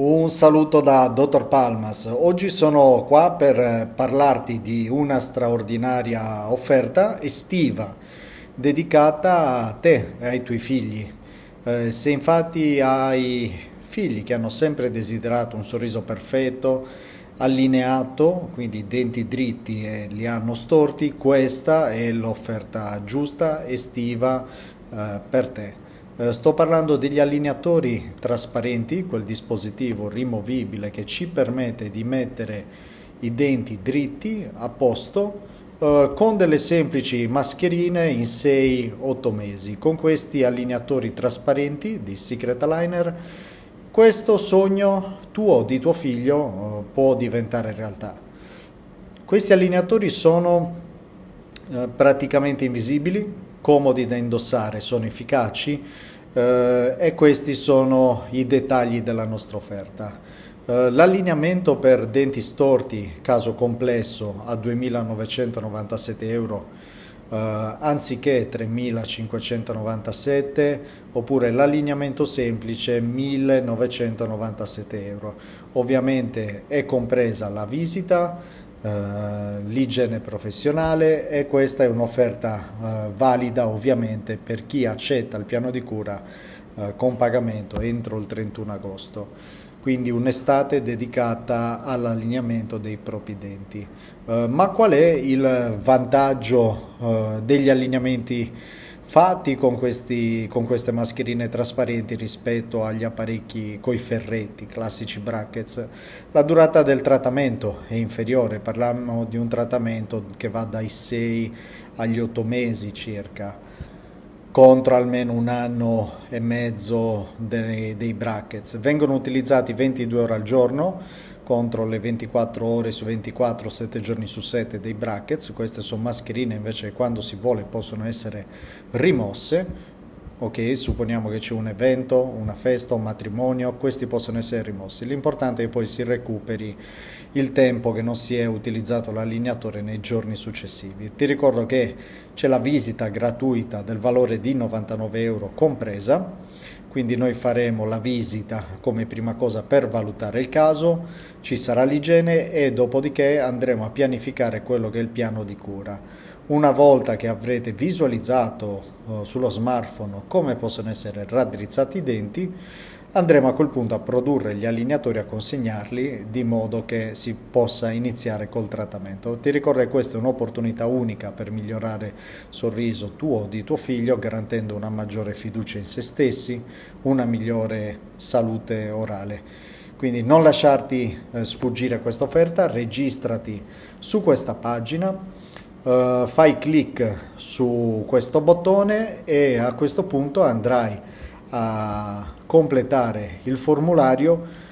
Un saluto da Dottor Palmas. Oggi sono qua per parlarti di una straordinaria offerta estiva dedicata a te e ai tuoi figli. Eh, se infatti hai figli che hanno sempre desiderato un sorriso perfetto, allineato, quindi denti dritti e li hanno storti, questa è l'offerta giusta estiva eh, per te. Eh, sto parlando degli allineatori trasparenti, quel dispositivo rimovibile che ci permette di mettere i denti dritti a posto eh, con delle semplici mascherine in 6-8 mesi. Con questi allineatori trasparenti di Secret Aligner questo sogno tuo o di tuo figlio eh, può diventare realtà. Questi allineatori sono praticamente invisibili, comodi da indossare, sono efficaci, eh, e questi sono i dettagli della nostra offerta. Eh, l'allineamento per denti storti, caso complesso, a 2.997 euro Uh, anziché 3.597 oppure l'allineamento semplice 1.997 euro. Ovviamente è compresa la visita, eh, l'igiene professionale e questa è un'offerta eh, valida ovviamente per chi accetta il piano di cura eh, con pagamento entro il 31 agosto. Quindi un'estate dedicata all'allineamento dei propri denti. Eh, ma qual è il vantaggio eh, degli allineamenti fatti con, questi, con, queste mascherine trasparenti rispetto agli apparecchi coi ferretti, classici brackets. La durata del trattamento è inferiore, parliamo di un trattamento che va dai 6 agli 8 mesi circa, contro almeno un anno e mezzo dei, dei brackets. Vengono utilizzati 22 ore al giorno contro le 24 ore su 24, 7 giorni su 7 dei brackets, queste sono mascherine invece quando si vuole possono essere rimosse, ok? Supponiamo che c'è un evento, una festa, un matrimonio, questi possono essere rimossi. L'importante è che poi si recuperi il tempo che non si è utilizzato l'allineatore nei giorni successivi. Ti ricordo che c'è la visita gratuita del valore di 99 euro compresa quindi noi faremo la visita come prima cosa per valutare il caso, ci sarà l'igiene e dopodiché andremo a pianificare quello che è il piano di cura. Una volta che avrete visualizzato eh, sullo smartphone come possono essere raddrizzati i denti, andremo a quel punto a produrre gli allineatori, a consegnarli di modo che si possa iniziare col trattamento. Ti ricordo che questa è un'opportunità unica per migliorare il sorriso tuo o di tuo figlio, garantendo una maggiore fiducia in se stessi, una migliore salute orale. Quindi non lasciarti eh, sfuggire questa offerta, registrati su questa pagina, eh, fai clic su questo bottone e a questo punto andrai a a completare il formulario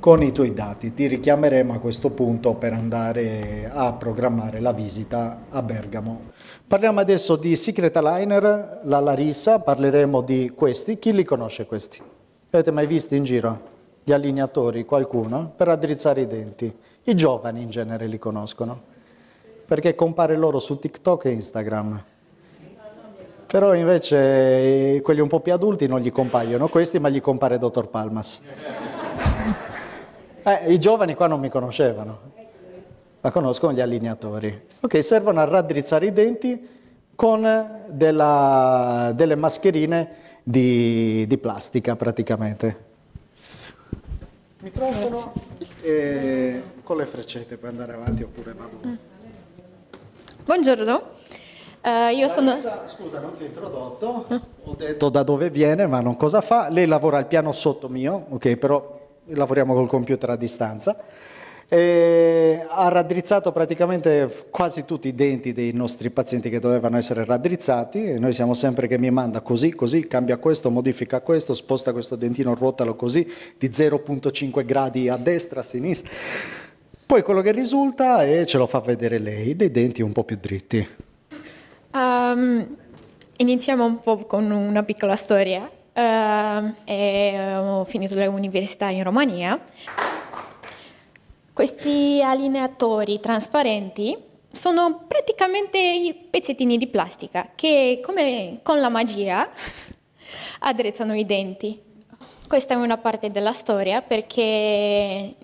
con i tuoi dati. Ti richiameremo a questo punto per andare a programmare la visita a Bergamo. Parliamo adesso di Secret Aligner, la Larissa, parleremo di questi. Chi li conosce questi? Avete mai visto in giro gli allineatori, qualcuno, per addrizzare i denti? I giovani in genere li conoscono, perché compare loro su TikTok e Instagram. Però invece eh, quelli un po' più adulti non gli compaiono questi, ma gli compare Dottor Palmas. Eh, I giovani qua non mi conoscevano, ma conoscono gli allineatori. Ok, servono a raddrizzare i denti con della, delle mascherine di, di plastica praticamente. Microfono eh, con le freccette per andare avanti oppure vado. Buongiorno. Uh, io sono... scusa, non ti ho introdotto, ho detto da dove viene, ma non cosa fa. Lei lavora al piano sotto mio, ok, però lavoriamo col computer a distanza. E ha raddrizzato praticamente quasi tutti i denti dei nostri pazienti che dovevano essere raddrizzati e noi siamo sempre che mi manda così, così, cambia questo, modifica questo, sposta questo dentino, ruotalo così di 0.5 gradi a destra, a sinistra. Poi quello che risulta e ce lo fa vedere lei, dei denti un po' più dritti. Um, iniziamo un po' con una piccola storia. Uh, e, eh, ho finito l'università in Romania. Questi allineatori trasparenti sono praticamente i pezzettini di plastica che, come con la magia, addrezzano i denti. Questa è una parte della storia perché...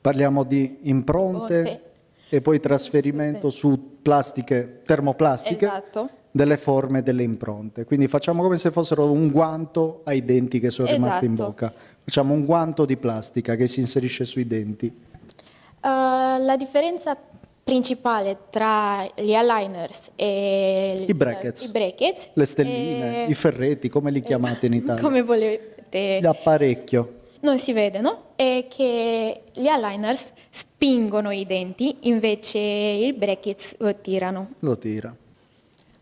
Parliamo di impronte e poi trasferimento su plastiche, termoplastiche esatto. delle forme delle impronte. Quindi facciamo come se fossero un guanto ai denti che sono esatto. rimasti in esatto. bocca. Facciamo un guanto di plastica che si inserisce sui denti. Uh, la differenza principale tra gli aligners e I brackets, i brackets le stelline, e... i ferretti, come li chiamate in Italia? Come volete. L'apparecchio non si vedono è che gli aligners spingono i denti, invece il brackets lo tirano. Lo tira.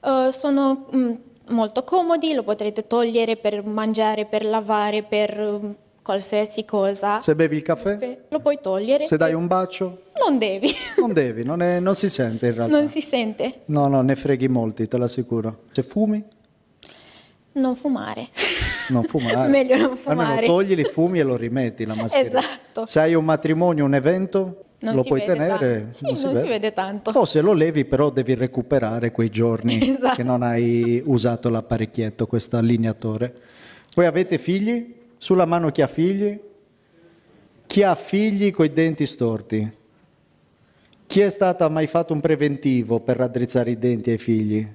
Uh, sono mh, mm, molto comodi, lo potrete togliere per mangiare, per lavare, per um, qualsiasi cosa. Se bevi il caffè? Lo puoi togliere. Se dai un bacio? Non devi. non devi, non, è, non si sente in realtà. Non si sente. No, no, ne freghi molti, te l'assicuro. Se fumi? Non fumare. non fumare. Meglio non fumare. Almeno togli i fumi e lo rimetti la mascherina. Esatto. Se hai un matrimonio, un evento, non lo puoi tenere. Sì, non, si, non vede. si, vede. tanto. O se lo levi però devi recuperare quei giorni esatto. che non hai usato l'apparecchietto, questo allineatore. Poi avete figli? Sulla mano chi ha figli? Chi ha figli con i denti storti? Chi è stato mai fatto un preventivo per raddrizzare i denti ai figli?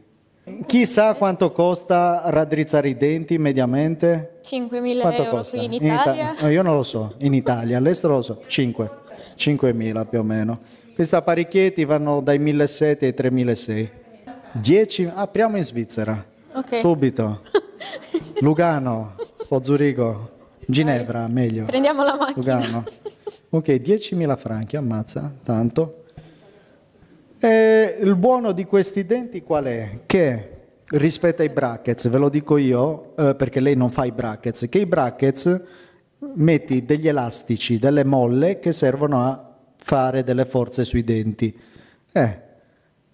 Chissà quanto costa raddrizzare i denti mediamente? 5.000 euro costa? in Italia? In Ita- no, io non lo so, in Italia, all'estero lo so, 5. 5.000 più o meno. Questi apparecchietti vanno dai 1.700 ai 3.600. 10, apriamo in Svizzera, okay. subito. Lugano, o Zurigo, Ginevra, meglio. Prendiamo la macchina. Lugano. Ok, 10.000 franchi, ammazza, tanto. E il buono di questi denti qual è? Che rispetto ai brackets, ve lo dico io eh, perché lei non fa i brackets, che i brackets metti degli elastici, delle molle che servono a fare delle forze sui denti. Eh,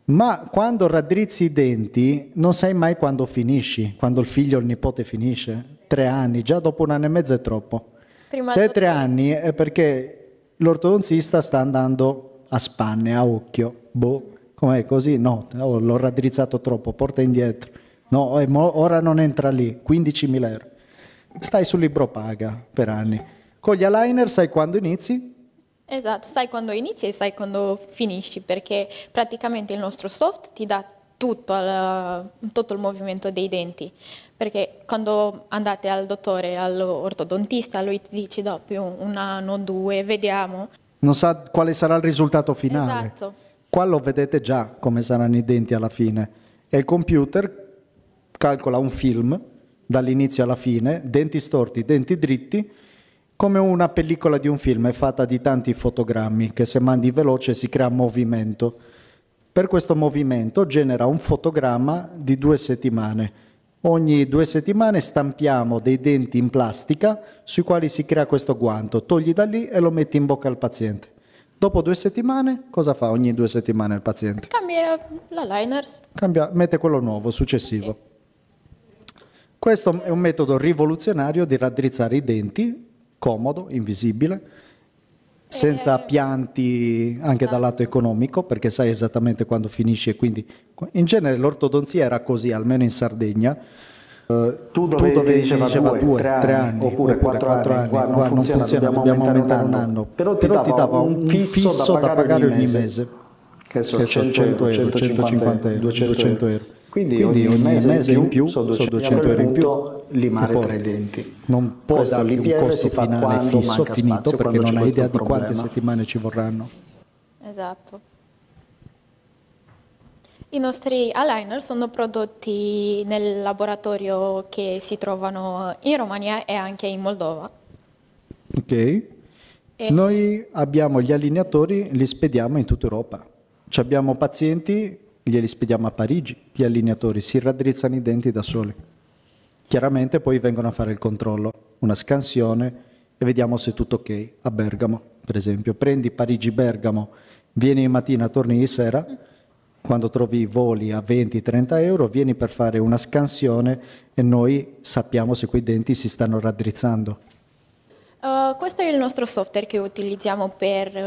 ma quando raddrizzi i denti non sai mai quando finisci, quando il figlio o il nipote finisce. Tre anni, già dopo un anno e mezzo è troppo. Prima Se è tre anni è perché l'ortodonzista sta andando a spanne, a occhio, boh, com'è così? No, oh, l'ho raddrizzato troppo, porta indietro. No, ora non entra lì, 15.000 euro. Stai sul libro paga per anni. Con gli aligner sai quando inizi? Esatto, sai quando inizi e sai quando finisci, perché praticamente il nostro soft ti dà tutto, al, tutto il movimento dei denti perché quando andate al dottore, all'ortodontista, lui ti dice dopo un anno, due, vediamo non sa quale sarà il risultato finale. Esatto. Qua lo vedete già come saranno i denti alla fine. E il computer calcola un film dall'inizio alla fine, denti storti, denti dritti, come una pellicola di un film è fatta di tanti fotogrammi che se mandi veloce si crea movimento. Per questo movimento genera un fotogramma di due settimane Ogni due settimane stampiamo dei denti in plastica sui quali si crea questo guanto, togli da lì e lo metti in bocca al paziente. Dopo due settimane, cosa fa ogni due settimane il paziente? Cambia l'aligners. Cambia, mette quello nuovo, successivo. Sì. Questo è un metodo rivoluzionario di raddrizzare i denti, comodo, invisibile, senza eh, pianti anche esatto. dal lato esatto. economico perché sai esattamente quando finisce quindi in genere l'ortodonzia era così almeno in Sardegna eh, tu dovevi, tu dovevi diceva, diceva due, due, tre, tre anni, oppure, oppure quattro, quattro anni, anni guarda, non, funziona, funziona dobbiamo, aumentare un anno, un anno. Però, ti, però dava ti dava un fisso, fisso da pagare, ogni mese, mese. che so, 100, 100 euro, 150 euro, 200 euro. 200 euro. Quindi, Quindi ogni, mese, mese in più, sono 200 euro in più limare poi, i denti. Non può dargli un costo finale fisso, finito, perché non hai idea di quante settimane ci vorranno. Esatto. I nostri aligner sono prodotti nel laboratorio che si trovano in Romania e anche in Moldova. Ok. E Noi abbiamo gli allineatori, li spediamo in tutta Europa. Ci abbiamo pazienti glieli spediamo a Parigi, gli allineatori si raddrizzano i denti da soli. Chiaramente poi vengono a fare il controllo, una scansione e vediamo se è tutto ok a Bergamo, per esempio. Prendi Parigi-Bergamo, vieni di mattina, torni di sera, quando trovi i voli a 20-30 euro, vieni per fare una scansione e noi sappiamo se quei denti si stanno raddrizzando. Eh, questo è il nostro software che utilizziamo per uh,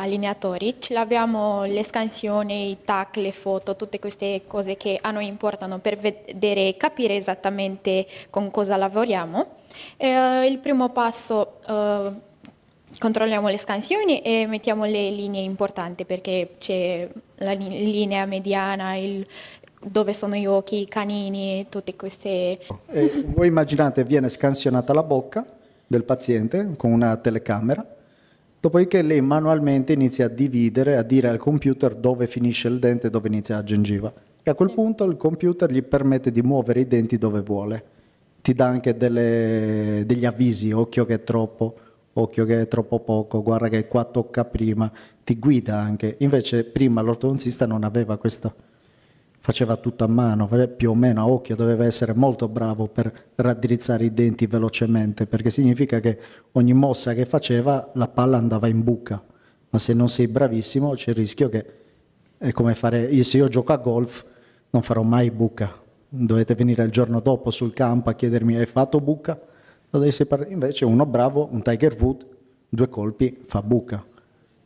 allineatori, ce l'abbiamo le scansioni, i tac, le foto, tutte queste cose che a noi importano per vedere e capire esattamente con cosa lavoriamo. Uh, il primo passo controlliamo le scansioni e mettiamo le linee importanti perché c'è la linea mediana, il, dove sono gli occhi, i canini, tutte queste... Eh, voi immaginate viene scansionata la bocca, del paziente con una telecamera, dopodiché lei manualmente inizia a dividere, a dire al computer dove finisce il dente e dove inizia la gengiva. E a quel sì. punto il computer gli permette di muovere i denti dove vuole. Ti dà anche delle, degli avvisi, occhio che è troppo, occhio che è troppo poco, guarda che qua tocca prima, ti guida anche. Invece prima l'ortodonzista non aveva questo faceva tutto a mano, più o meno a occhio, doveva essere molto bravo per raddrizzare i denti velocemente, perché significa che ogni mossa che faceva la palla andava in buca, ma se non sei bravissimo c'è il rischio che è come fare, io, se io gioco a golf non farò mai buca, dovete venire il giorno dopo sul campo a chiedermi hai fatto buca? Invece uno bravo, un Tiger Wood, due colpi fa buca.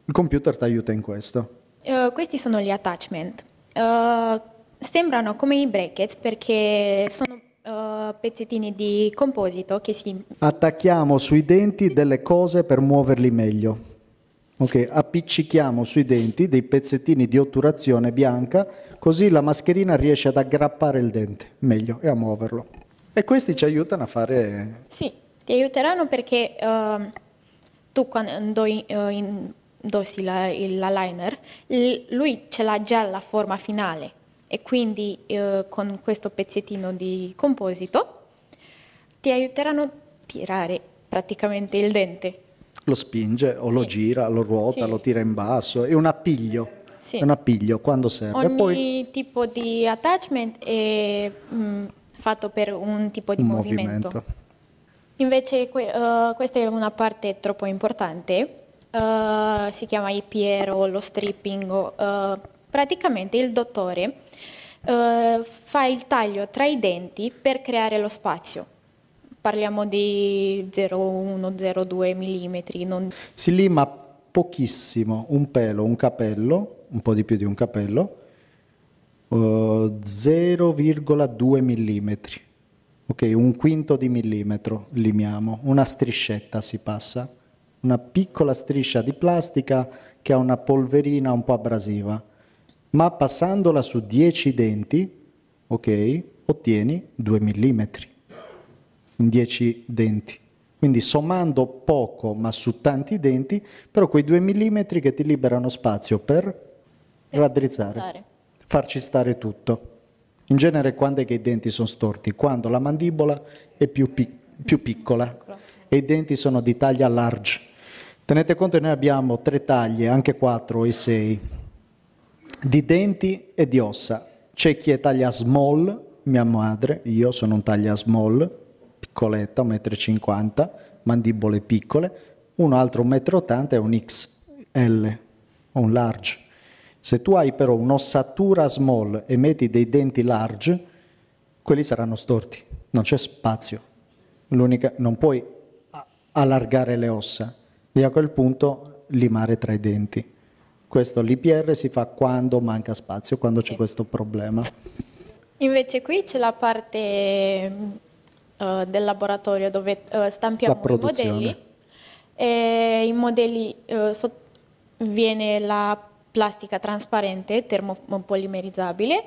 Il computer ti aiuta in questo. Uh, questi sono gli attachment. Uh Sembrano come i brackets perché sono uh, pezzettini di composito che si... Attacchiamo sui denti delle cose per muoverli meglio. Ok, appiccichiamo sui denti dei pezzettini di otturazione bianca, così la mascherina riesce ad aggrappare il dente meglio e a muoverlo. E questi ci aiutano a fare... Sì, ti aiuteranno perché uh, tu quando eh, indossi l'aligner, lui ce l'ha già la forma finale, e quindi eh, con questo pezzettino di composito ti aiuteranno a tirare praticamente il dente. Lo spinge o sì. lo gira, lo ruota, sì. lo tira in basso, è un appiglio. Sì. È un appiglio quando serve. Ogni poi... tipo di attachment è mh, mm, fatto per un tipo di un movimento. movimento. Invece que uh, questa è una parte troppo importante, uh, si chiama IPR o lo stripping. Uh, Praticamente il dottore eh, fa il taglio tra i denti per creare lo spazio. Parliamo di 0,1-0,2 mm. Non... Si lima pochissimo un pelo, un capello, un po' di più di un capello, eh, 0,2 mm. Ok, un quinto di millimetro limiamo, una striscetta si passa, una piccola striscia di plastica che ha una polverina un po' abrasiva ma passandola su 10 denti, ok, ottieni 2 mm in 10 denti. Quindi sommando poco ma su tanti denti, però quei 2 mm che ti liberano spazio per, raddrizzare, farci stare tutto. In genere quando è che i denti sono storti? Quando la mandibola è più, pi- più piccola e i denti sono di taglia large. Tenete conto che noi abbiamo tre taglie, anche quattro e sei di denti e di ossa. C'è chi è taglia small, mia madre, io sono un taglia small, piccoletta, 1,50 m, mandibole piccole, un altro 1,80 m è un XL, un large. Se tu hai però un'ossatura small e metti dei denti large, quelli saranno storti, non c'è spazio. L'unica, non puoi allargare le ossa e a quel punto limare tra i denti. Questo l'IPR si fa quando manca spazio, quando sì. c'è questo problema. Invece qui c'è la parte uh, del laboratorio dove uh, stampiamo i modelli e i modelli uh, so, viene la plastica trasparente termopolimerizzabile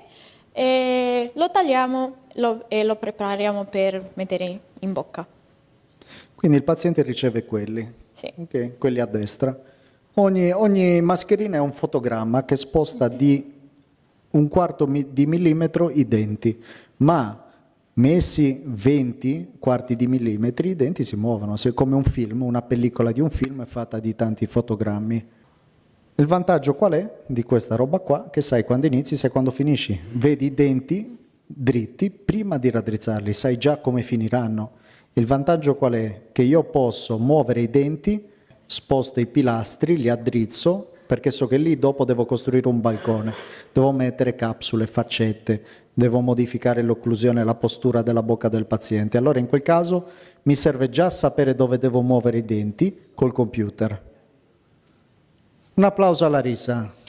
e lo tagliamo lo, e lo prepariamo per mettere in bocca. Quindi il paziente riceve quelli, sì. okay, quelli a destra. Sì. Ogni, ogni, mascherina è un fotogramma che sposta di un quarto di millimetro i denti, ma messi 20 quarti di millimetri i denti si muovono, se come un film, una pellicola di un film è fatta di tanti fotogrammi. Il vantaggio qual è di questa roba qua? Che sai quando inizi, sai quando finisci. Vedi i denti dritti prima di raddrizzarli, sai già come finiranno. Il vantaggio qual è? Che io posso muovere i denti sposto i pilastri, li addrizzo perché so che lì dopo devo costruire un balcone, devo mettere capsule, faccette, devo modificare l'occlusione, la postura della bocca del paziente. Allora in quel caso mi serve già sapere dove devo muovere i denti col computer. Un applauso alla risa.